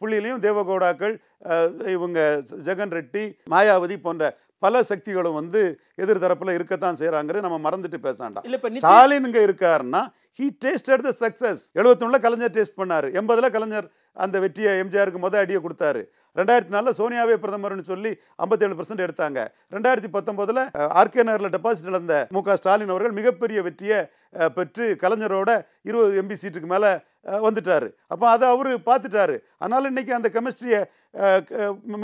புள்ளியிலையும் தேவகோடாக்கள் இவங்க ஜெகன் ரெட்டி மாயாவதி போன்ற பல சக்திகளும் வந்து எதிர்தரப்பில் இருக்கத்தான் செய்கிறாங்கிறது நம்ம மறந்துட்டு பேசாண்டாம் ஸ்டாலின் இங்கே இருக்காருன்னா ஹீ டேஸ்ட் த சக்ஸஸ் எழுபத்தொன்னில் கலைஞர் டேஸ்ட் பண்ணார் எண்பதில் கலைஞர் அந்த வெற்றியை எம்ஜிஆருக்கு மொதல் அடியை கொடுத்தாரு ரெண்டாயிரத்தி நாலில் சோனியாவே பிரதமர்னு சொல்லி ஐம்பத்தேழு பர்சன்ட் எடுத்தாங்க ரெண்டாயிரத்தி பத்தொம்போதில் ஆர்கே நகரில் டெபாசிட் நடந்த மு க ஸ்டாலின் அவர்கள் மிகப்பெரிய வெற்றியை பெற்று கலைஞரோட இருபது எம்பி சீட்டுக்கு மேலே வந்துட்டார் அப்போ அதை அவர் பார்த்துட்டாரு அதனால் இன்றைக்கி அந்த கெமிஸ்ட்ரியை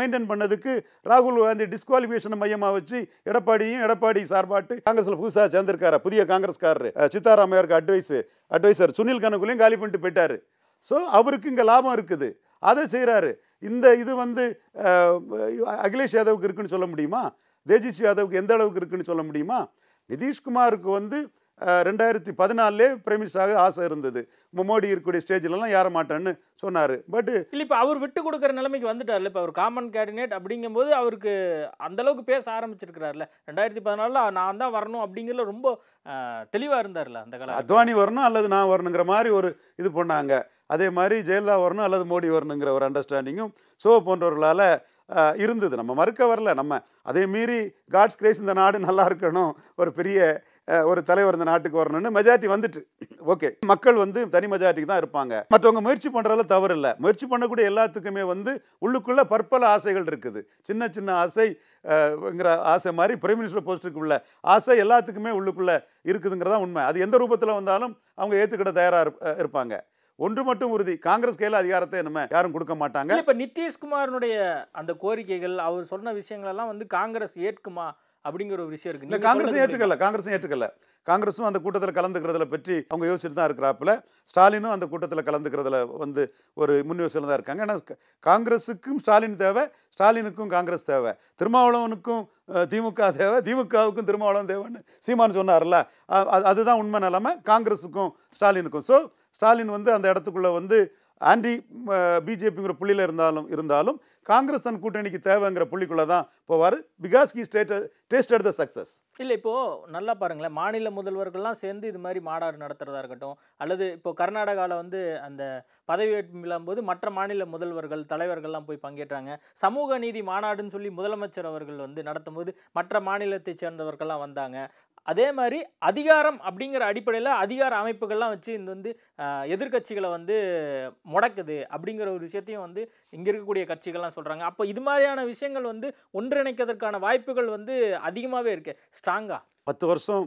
மெயின்டைன் பண்ணதுக்கு ராகுல் காந்தி டிஸ்குவாலிஃபிகேஷனை மையமாக வச்சு எடப்பாடியும் எடப்பாடி சார்பாட்டு காங்கிரஸில் புதுசாக சேர்ந்திருக்காரு புதிய காங்கிரஸ்காரர் சித்தாராமையாருக்கு அட்வைஸு அட்வைசர் சுனில் கணக்குலையும் காலி பண்ணிட்டு போயிட்டார் ஸோ அவருக்கு இங்கே லாபம் இருக்குது அதை செய்கிறாரு இந்த இது வந்து அகிலேஷ் யாதவுக்கு இருக்குன்னு சொல்ல முடியுமா தேஜஸ்வி யாதவுக்கு எந்த அளவுக்கு இருக்குன்னு சொல்ல முடியுமா நிதிஷ்குமாருக்கு வந்து ரெண்டாயிரத்தி பதினாலே பிரைம் மினிஸ்டராக ஆசை இருந்தது மோடி இருக்கக்கூடிய ஸ்டேஜ்லலாம் யார மாட்டேன்னு சொன்னார் பட் இல்லை இப்போ அவர் விட்டு கொடுக்குற நிலைமைக்கு வந்துட்டார்ல இப்போ அவர் காமன் கேபினெட் அப்படிங்கும்போது அவருக்கு அந்தளவுக்கு பேச ஆரம்பிச்சிருக்கிறார்ல ரெண்டாயிரத்தி பதினாலில் நான் தான் வரணும் அப்படிங்கிறது ரொம்ப தெளிவாக இருந்தார்ல அந்த காலம் அத்வானி வரணும் அல்லது நான் வரணுங்கிற மாதிரி ஒரு இது பண்ணாங்க அதே மாதிரி ஜெயலலிதா வரணும் அல்லது மோடி வரணுங்கிற ஒரு அண்டர்ஸ்டாண்டிங்கும் ஸோ போன்றவர்களால் இருந்தது நம்ம மறுக்க வரல நம்ம அதே மீறி காட்ஸ் கிரேஸ் இந்த நாடு நல்லா இருக்கணும் ஒரு பெரிய ஒரு தலைவர் இந்த நாட்டுக்கு வரணும்னு மெஜாரிட்டி வந்துட்டு ஓகே மக்கள் வந்து தனி மெஜாரிட்டிக்கு தான் இருப்பாங்க மற்றவங்க முயற்சி பண்ணுறதுல தவறு இல்லை முயற்சி பண்ணக்கூடிய எல்லாத்துக்குமே வந்து உள்ளுக்குள்ளே பற்பல ஆசைகள் இருக்குது சின்ன சின்ன ஆசைங்கிற ஆசை மாதிரி பிரைம் மினிஸ்டர் போஸ்ட்டுக்கு உள்ள ஆசை எல்லாத்துக்குமே உள்ளுக்குள்ளே இருக்குதுங்கிறதான் உண்மை அது எந்த ரூபத்தில் வந்தாலும் அவங்க ஏற்றுக்கிட தயாராக இருப்பாங்க ஒன்று மட்டும் உறுதி காங்கிரஸ் கையில் அதிகாரத்தை நம்ம யாரும் கொடுக்க மாட்டாங்க இப்போ நிதிஷ்குமாரனுடைய அந்த கோரிக்கைகள் அவர் சொன்ன விஷயங்கள் எல்லாம் வந்து காங்கிரஸ் ஏற்குமா அப்படிங்கிற ஒரு விஷயம் இருக்கு இல்லை காங்கிரஸும் ஏற்றுக்கல காங்கிரஸும் ஏற்றுக்கல காங்கிரஸும் அந்த கூட்டத்தில் கலந்துக்கிறதுல பற்றி அவங்க யோசிச்சுட்டு தான் இருக்கிறாப்புல ஸ்டாலினும் அந்த கூட்டத்தில் கலந்துக்கிறதுல வந்து ஒரு முன் யோசனை தான் இருக்காங்க ஏன்னா காங்கிரஸுக்கும் ஸ்டாலின் தேவை ஸ்டாலினுக்கும் காங்கிரஸ் தேவை திருமாவளவனுக்கும் திமுக தேவை திமுகவுக்கும் திருமாவளவன் தேவைன்னு சீமான் சொன்னார்ல அதுதான் உண்மை நிலைமை காங்கிரஸுக்கும் ஸ்டாலினுக்கும் ஸோ ஸ்டாலின் வந்து அந்த இடத்துக்குள்ளே வந்து ஆன்டி பிஜேபிங்கிற புள்ளியில் இருந்தாலும் இருந்தாலும் காங்கிரஸ் தன் கூட்டணிக்கு தேவைங்கிற புள்ளிக்குள்ளே தான் போவார் because he state taste at the success இல்லை இப்போது நல்லா பாருங்களேன் மாநில முதல்வர்கள்லாம் சேர்ந்து இது மாதிரி மாநாடு நடத்துகிறதா இருக்கட்டும் அல்லது இப்போது கர்நாடகாவில் வந்து அந்த பதவியேற்பு விழாம்போது மற்ற மாநில முதல்வர்கள் தலைவர்கள்லாம் போய் பங்கேற்றாங்க சமூக நீதி மாநாடுன்னு சொல்லி முதலமைச்சர் அவர்கள் வந்து நடத்தும்போது மற்ற மாநிலத்தை சேர்ந்தவர்கள்லாம் வந்தாங்க அதே மாதிரி அதிகாரம் அப்படிங்கிற அடிப்படையில் அதிகார அமைப்புகள்லாம் வச்சு இந்த வந்து எதிர்கட்சிகளை வந்து முடக்குது அப்படிங்கிற ஒரு விஷயத்தையும் வந்து இங்கே இருக்கக்கூடிய கட்சிகள்லாம் சொல்கிறாங்க அப்போ இது மாதிரியான விஷயங்கள் வந்து ஒன்றிணைக்கிறதுக்கான வாய்ப்புகள் வந்து அதிகமாகவே இருக்கு ஸ்ட்ராங்காக பத்து வருஷம்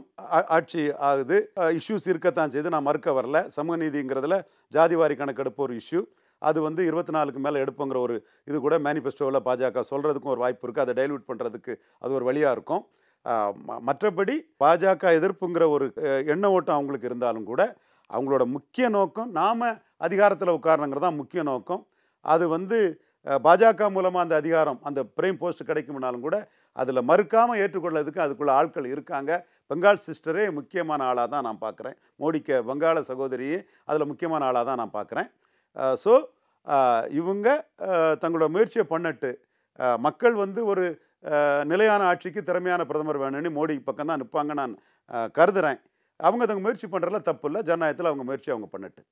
ஆட்சி ஆகுது இஷ்யூஸ் இருக்கத்தான் செய்து நான் மறுக்க வரல சமூக நீதிங்கிறதுல ஜாதிவாரி கணக்கெடுப்பு ஒரு இஷ்யூ அது வந்து இருபத்தி நாலுக்கு மேலே எடுப்போங்கிற ஒரு இது கூட மேனிஃபெஸ்டோவில் பாஜக சொல்கிறதுக்கும் ஒரு வாய்ப்பு இருக்குது அதை டைல்யூட் பண்ணுறதுக்கு அது ஒரு வழியாக இருக்கும் மற்றபடி பாஜக எதிர்ப்புங்கிற ஒரு எண்ண ஓட்டம் அவங்களுக்கு இருந்தாலும் கூட அவங்களோட முக்கிய நோக்கம் நாம் அதிகாரத்தில் உட்காரணுங்கிறது தான் முக்கிய நோக்கம் அது வந்து பாஜக மூலமாக அந்த அதிகாரம் அந்த பிரைம் போஸ்ட் கிடைக்கும்னாலும் கூட அதில் மறுக்காமல் ஏற்றுக்கொள்ளதுக்கு அதுக்குள்ள ஆட்கள் இருக்காங்க பெங்கால் சிஸ்டரே முக்கியமான ஆளாக தான் நான் பார்க்குறேன் மோடிக்க வங்காள சகோதரியே அதில் முக்கியமான ஆளாக தான் நான் பார்க்குறேன் ஸோ இவங்க தங்களோட முயற்சியை பண்ணட்டு மக்கள் வந்து ஒரு நிலையான ஆட்சிக்கு திறமையான பிரதமர் வேணும்னு மோடி பக்கம் தான் நிற்பாங்க நான் கருதுகிறேன் அவங்க அதுங்க முயற்சி பண்ணுறதுல தப்பு இல்லை ஜனநாயகத்தில் அவங்க முயற்சி அவங்க பண்ணிட்டு